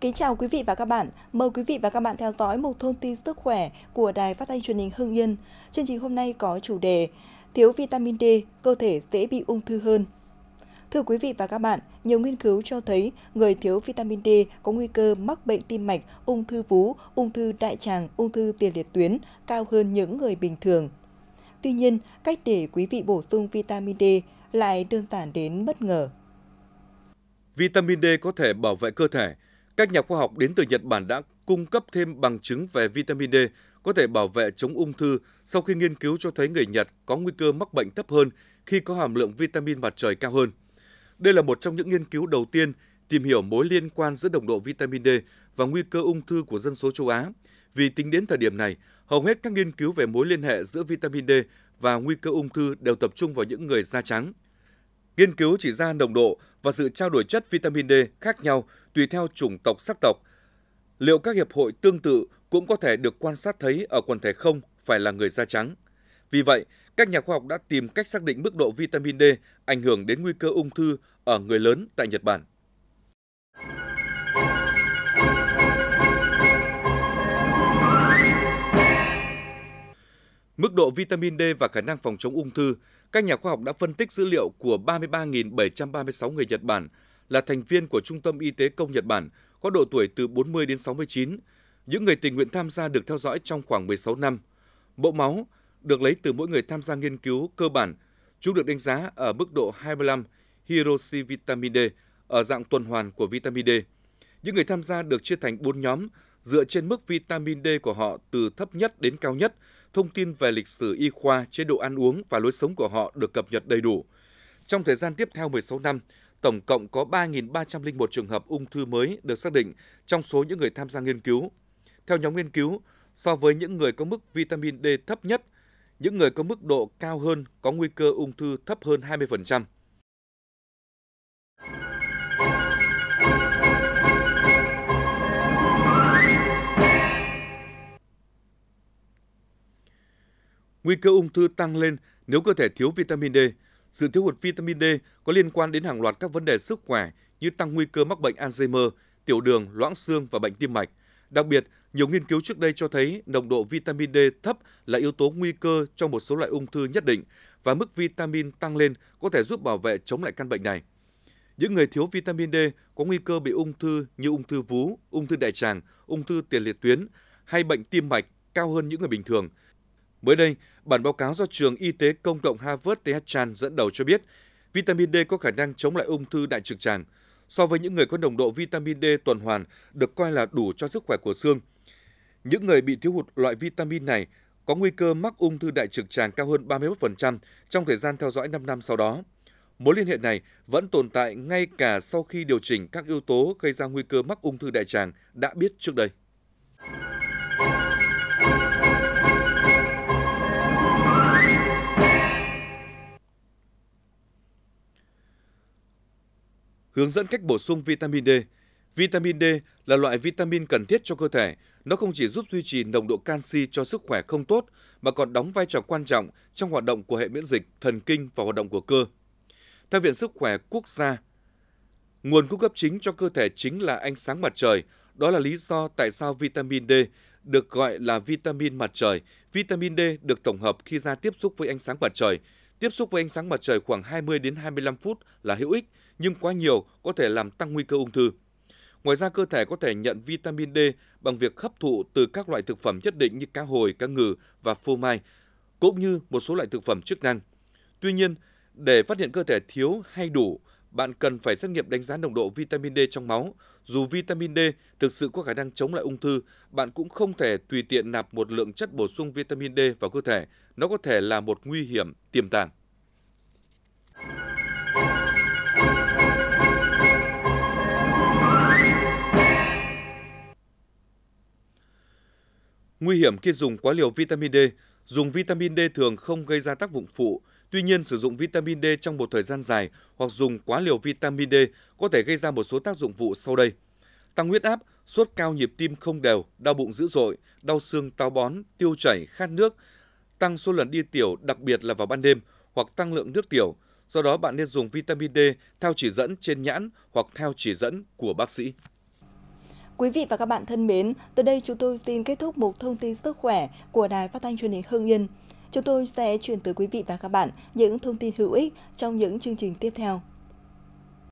Kính chào quý vị và các bạn. Mời quý vị và các bạn theo dõi một thông tin sức khỏe của Đài Phát thanh Truyền hình Hưng Yên. Chương trình hôm nay có chủ đề Thiếu vitamin D, cơ thể dễ bị ung thư hơn. Thưa quý vị và các bạn, nhiều nghiên cứu cho thấy người thiếu vitamin D có nguy cơ mắc bệnh tim mạch, ung thư vú, ung thư đại tràng, ung thư tiền liệt tuyến cao hơn những người bình thường. Tuy nhiên, cách để quý vị bổ sung vitamin D lại đơn giản đến bất ngờ. Vitamin D có thể bảo vệ cơ thể, các nhà khoa học đến từ Nhật Bản đã cung cấp thêm bằng chứng về vitamin D có thể bảo vệ chống ung thư sau khi nghiên cứu cho thấy người Nhật có nguy cơ mắc bệnh thấp hơn khi có hàm lượng vitamin mặt trời cao hơn. Đây là một trong những nghiên cứu đầu tiên tìm hiểu mối liên quan giữa đồng độ vitamin D và nguy cơ ung thư của dân số châu Á. Vì tính đến thời điểm này, hầu hết các nghiên cứu về mối liên hệ giữa vitamin D và nguy cơ ung thư đều tập trung vào những người da trắng. Nghiên cứu chỉ ra nồng độ và sự trao đổi chất vitamin D khác nhau tùy theo chủng tộc sắc tộc. Liệu các hiệp hội tương tự cũng có thể được quan sát thấy ở quần thể không phải là người da trắng? Vì vậy, các nhà khoa học đã tìm cách xác định mức độ vitamin D ảnh hưởng đến nguy cơ ung thư ở người lớn tại Nhật Bản. Mức độ vitamin D và khả năng phòng chống ung thư, các nhà khoa học đã phân tích dữ liệu của 33.736 người Nhật Bản là thành viên của Trung tâm Y tế Công Nhật Bản, có độ tuổi từ 40 đến 69. Những người tình nguyện tham gia được theo dõi trong khoảng 16 năm. Bộ máu được lấy từ mỗi người tham gia nghiên cứu cơ bản. Chúng được đánh giá ở mức độ 25 Hiroshi vitamin D ở dạng tuần hoàn của vitamin D. Những người tham gia được chia thành 4 nhóm dựa trên mức vitamin D của họ từ thấp nhất đến cao nhất. Thông tin về lịch sử y khoa, chế độ ăn uống và lối sống của họ được cập nhật đầy đủ. Trong thời gian tiếp theo 16 năm, tổng cộng có 3.301 trường hợp ung thư mới được xác định trong số những người tham gia nghiên cứu. Theo nhóm nghiên cứu, so với những người có mức vitamin D thấp nhất, những người có mức độ cao hơn có nguy cơ ung thư thấp hơn 20%. Nguy cơ ung thư tăng lên nếu cơ thể thiếu vitamin D. Sự thiếu hụt vitamin D có liên quan đến hàng loạt các vấn đề sức khỏe như tăng nguy cơ mắc bệnh Alzheimer, tiểu đường, loãng xương và bệnh tim mạch. Đặc biệt, nhiều nghiên cứu trước đây cho thấy nồng độ vitamin D thấp là yếu tố nguy cơ cho một số loại ung thư nhất định và mức vitamin tăng lên có thể giúp bảo vệ chống lại căn bệnh này. Những người thiếu vitamin D có nguy cơ bị ung thư như ung thư vú, ung thư đại tràng, ung thư tiền liệt tuyến hay bệnh tim mạch cao hơn những người bình thường – Mới đây, bản báo cáo do trường y tế công cộng Harvard TH Chan dẫn đầu cho biết, vitamin D có khả năng chống lại ung thư đại trực tràng so với những người có nồng độ vitamin D tuần hoàn được coi là đủ cho sức khỏe của xương. Những người bị thiếu hụt loại vitamin này có nguy cơ mắc ung thư đại trực tràng cao hơn 31% trong thời gian theo dõi 5 năm sau đó. Mối liên hệ này vẫn tồn tại ngay cả sau khi điều chỉnh các yếu tố gây ra nguy cơ mắc ung thư đại tràng đã biết trước đây. hướng dẫn cách bổ sung vitamin D. Vitamin D là loại vitamin cần thiết cho cơ thể, nó không chỉ giúp duy trì nồng độ canxi cho sức khỏe không tốt mà còn đóng vai trò quan trọng trong hoạt động của hệ miễn dịch, thần kinh và hoạt động của cơ. Theo Viện Sức khỏe Quốc gia, nguồn cung cấp chính cho cơ thể chính là ánh sáng mặt trời. Đó là lý do tại sao vitamin D được gọi là vitamin mặt trời. Vitamin D được tổng hợp khi da tiếp xúc với ánh sáng mặt trời. Tiếp xúc với ánh sáng mặt trời khoảng 20 đến 25 phút là hữu ích nhưng quá nhiều có thể làm tăng nguy cơ ung thư. Ngoài ra cơ thể có thể nhận vitamin D bằng việc hấp thụ từ các loại thực phẩm nhất định như cá hồi, cá ngừ và phô mai, cũng như một số loại thực phẩm chức năng. Tuy nhiên, để phát hiện cơ thể thiếu hay đủ, bạn cần phải xét nghiệm đánh giá nồng độ vitamin D trong máu. Dù vitamin D thực sự có khả năng chống lại ung thư, bạn cũng không thể tùy tiện nạp một lượng chất bổ sung vitamin D vào cơ thể. Nó có thể là một nguy hiểm tiềm tàng. Nguy hiểm khi dùng quá liều vitamin D, dùng vitamin D thường không gây ra tác dụng phụ, tuy nhiên sử dụng vitamin D trong một thời gian dài hoặc dùng quá liều vitamin D có thể gây ra một số tác dụng phụ sau đây. Tăng huyết áp, sốt cao nhịp tim không đều, đau bụng dữ dội, đau xương táo bón, tiêu chảy, khát nước, tăng số lần đi tiểu đặc biệt là vào ban đêm hoặc tăng lượng nước tiểu. Do đó bạn nên dùng vitamin D theo chỉ dẫn trên nhãn hoặc theo chỉ dẫn của bác sĩ. Quý vị và các bạn thân mến, từ đây chúng tôi xin kết thúc một thông tin sức khỏe của Đài Phát thanh Truyền hình Hưng Yên. Chúng tôi sẽ chuyển tới quý vị và các bạn những thông tin hữu ích trong những chương trình tiếp theo.